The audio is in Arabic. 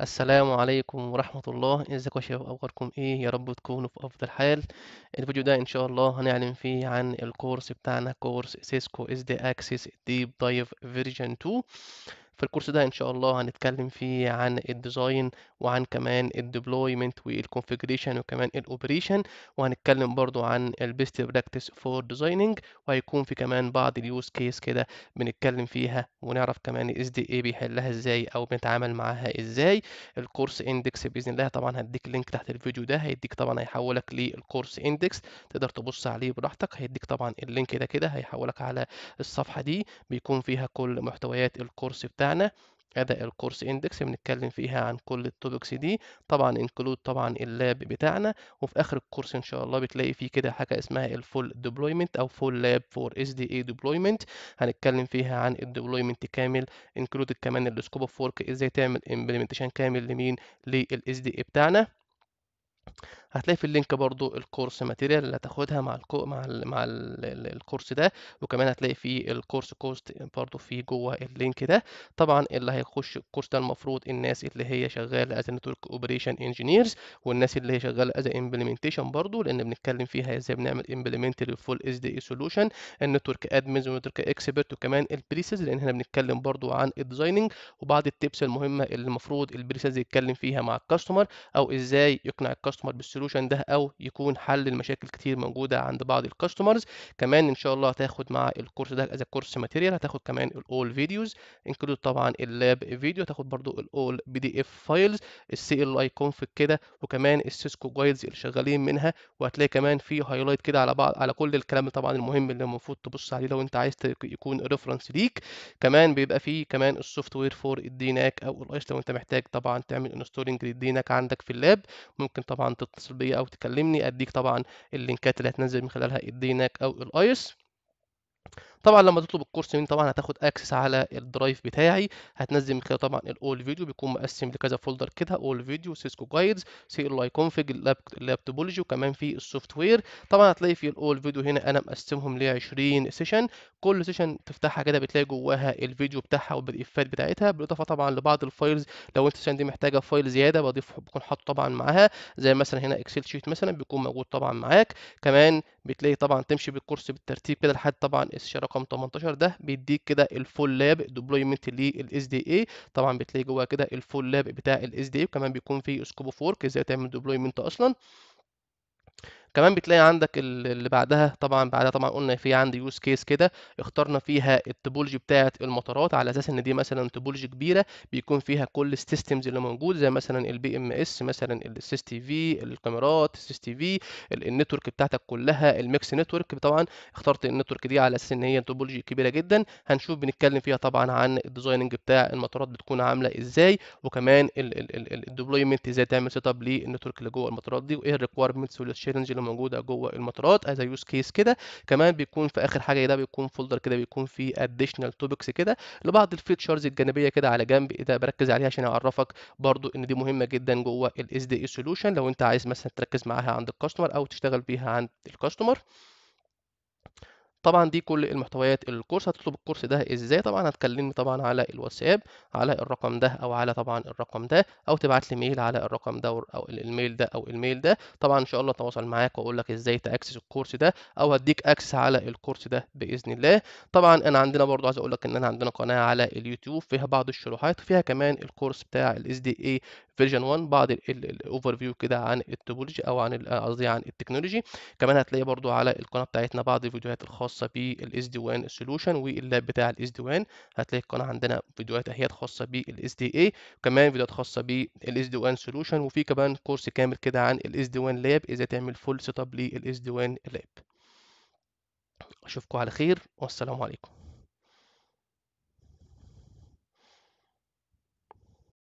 السلام عليكم ورحمة الله ازيكم يا شباب اخباركم ايه يا رب تكونوا في افضل حال الفيديو ده ان شاء الله هنعلن فيه عن الكورس بتاعنا كورس سيسكو اس دي اكسس ديب دايف فيرجن 2 في الكورس ده ان شاء الله هنتكلم فيه عن الديزاين وعن كمان الديبلويمنت والكونفيجريشن وكمان الاوبريشن وهنتكلم برضو عن البيست براكتس فور ديزايننج وهيكون في كمان بعض اليوز كيس كده بنتكلم فيها ونعرف كمان الاس دي اي بيحلها ازاي او بنتعامل معاها ازاي الكورس اندكس باذن الله طبعا هديك لينك تحت الفيديو ده هيديك طبعا هيحولك للكورس اندكس تقدر تبص عليه براحتك هيديك طبعا اللينك ده كده هيحولك على الصفحه دي بيكون فيها كل محتويات الكورس بتاعك بتاعنا اداء الكورس اندكس بنتكلم فيها عن كل التوبكس دي طبعا انكلود طبعا اللاب بتاعنا وفي اخر الكورس ان شاء الله بتلاقي فيه كده حاجه اسمها الفول ديبلويمنت او فول لاب فور اس دي اي ديبلويمنت هنتكلم فيها عن الديبلويمنت كامل انكلود كمان السكوب اوف ورك ازاي تعمل امبلمنتشن كامل لمين للاس دي اي بتاعنا هتلاقي في اللينك برضو الكورس ماتيريال اللي هتاخدها مع الكو... مع ال... مع ال... ال- الكورس ده وكمان هتلاقي في الكورس كوست برضو في جوه اللينك ده طبعا اللي هيخش الكورس ده المفروض الناس اللي هي شغاله از نتورك اوبريشن انجينيرز والناس اللي هي شغاله از امبلمنتيشن برضو لان بنتكلم فيها ازاي بنعمل امبلمنت للفول اس دي اي سولوشن النتورك ادمنز والنتورك اكسبرت وكمان البريسز لان هنا بنتكلم برضو عن الديزايننج وبعض التبس المهمه اللي المفروض البريسز يتكلم فيها مع الكاستمر او ازاي يقنع الكاستمر بالسولوشن السولوشن ده او يكون حل لمشاكل كتير موجوده عند بعض الكاستمرز كمان ان شاء الله هتاخد مع الكورس ده اذا كورس ماتيريال هتاخد كمان الاول فيديوز انكلود طبعا اللاب فيديو هتاخد برضو الاول بي دي اف فايلز السي ال اي كونفج كده وكمان السيسكو جايدز اللي شغالين منها وهتلاقي كمان في هايلايت كده على بعض على كل الكلام طبعا المهم اللي المفروض تبص عليه لو انت عايز يكون ريفرنس ليك كمان بيبقى فيه كمان السوفت وير فور الديناك او الايس لو انت محتاج طبعا تعمل انستولنج للديناك عندك في اللاب ممكن طبعا تتصل تتصل بيا او تكلمني اديك طبعا اللينكات اللي هتنزل من خلالها الديناك او الايس طبعا لما تطلب الكورس مني طبعا هتاخد اكسس على الدرايف بتاعي هتنزل من خلاله طبعا الاول فيديو بيكون مقسم لكذا فولدر كده اول فيديو سيسكو جايدز سي ال اي كونفج اللاب توبولوجي وكمان في السوفت وير طبعا هتلاقي في الاول فيديو هنا انا مقسمهم ل 20 سيشن كل سيشن تفتحها كده بتلاقي جواها الفيديو بتاعها والبي افات بتاعتها بالاضافه طبعا لبعض الفايلز لو انت السيشن دي محتاجه فايل زياده بضيف بكون حاطه طبعا معاها زي مثلا هنا اكسل شيت مثلا بيكون موجود طبعا معاك كمان بتلاقي طبعا تمشي بالكورس بالترتيب كده لحد طبعا الشراكه رقم 18 ده بيديك كده الفول لاب ديبلويمنت للاس دي اي طبعا بتلاقي جوه كده الفول لاب بتاع الاس دي اي وكمان بيكون فيه سكوب فورك ازاي تعمل ديبلويمنت اصلا كمان بتلاقي عندك اللي بعدها طبعا بعدها طبعا قلنا في عندي يوز كيس كده اخترنا فيها التوبولوجي بتاعه المطارات على اساس ان دي مثلا توبولوجي كبيره بيكون فيها كل السيستمز اللي موجود زي مثلا البي ام اس مثلا السي تي في الكاميرات السي تي في النتورك بتاعتك كلها الميكس نتورك طبعا اخترت النتورك دي على اساس ان هي توبولوجي كبيره جدا هنشوف بنتكلم فيها طبعا عن الديزايننج بتاع المطارات بتكون عامله ازاي وكمان الديبلويمنت ازاي تعمل سيت اب للنتورك اللي جوه المطارات دي وايه الريكويرمنتس والتشالنج اللي موجوده جوه المطارات از يوز كيس كده كمان بيكون في اخر حاجه ده بيكون فولدر كده بيكون فيه اديشنال توبكس كده لبعض الفيتشرز الجانبيه كده على جنب ده بركز عليها عشان اعرفك برضو ان دي مهمه جدا جوه ال SDA solution لو انت عايز مثلا تركز معاها عند الكاستمر او تشتغل بيها عند الكاستمر طبعا دي كل المحتويات الكورس هتطلب الكورس ده ازاي طبعا هتكلمني طبعا على الواتساب على الرقم ده او على طبعا الرقم ده او تبعت لي ميل على الرقم ده او الميل ده او الميل ده طبعا ان شاء الله اتواصل معاك واقول لك ازاي تاكسس الكورس ده او هديك اكسس على الكورس ده باذن الله طبعا انا عندنا برضو عايز اقول لك ان انا عندنا قناه على اليوتيوب فيها بعض الشروحات فيها كمان الكورس بتاع الاس دي اي فيرجن 1 بعض الاوفر فيو كده عن التوبولوجي او عن آه، قصدي عن التكنولوجي كمان هتلاقي برضو على القناه بتاعتنا بعض الفيديوهات الخاصه بالاس دي وان سولوشن واللاب بتاع الاس دي وان هتلاقي القناه عندنا فيديوهات اهيات خاصه بالاس دي اي كمان فيديوهات خاصه بالاس دي وان سولوشن وفي كمان كورس كامل كده عن الاس دي وان لاب ازاي تعمل فول سيت اب للاس دي وان لاب اشوفكم على خير والسلام عليكم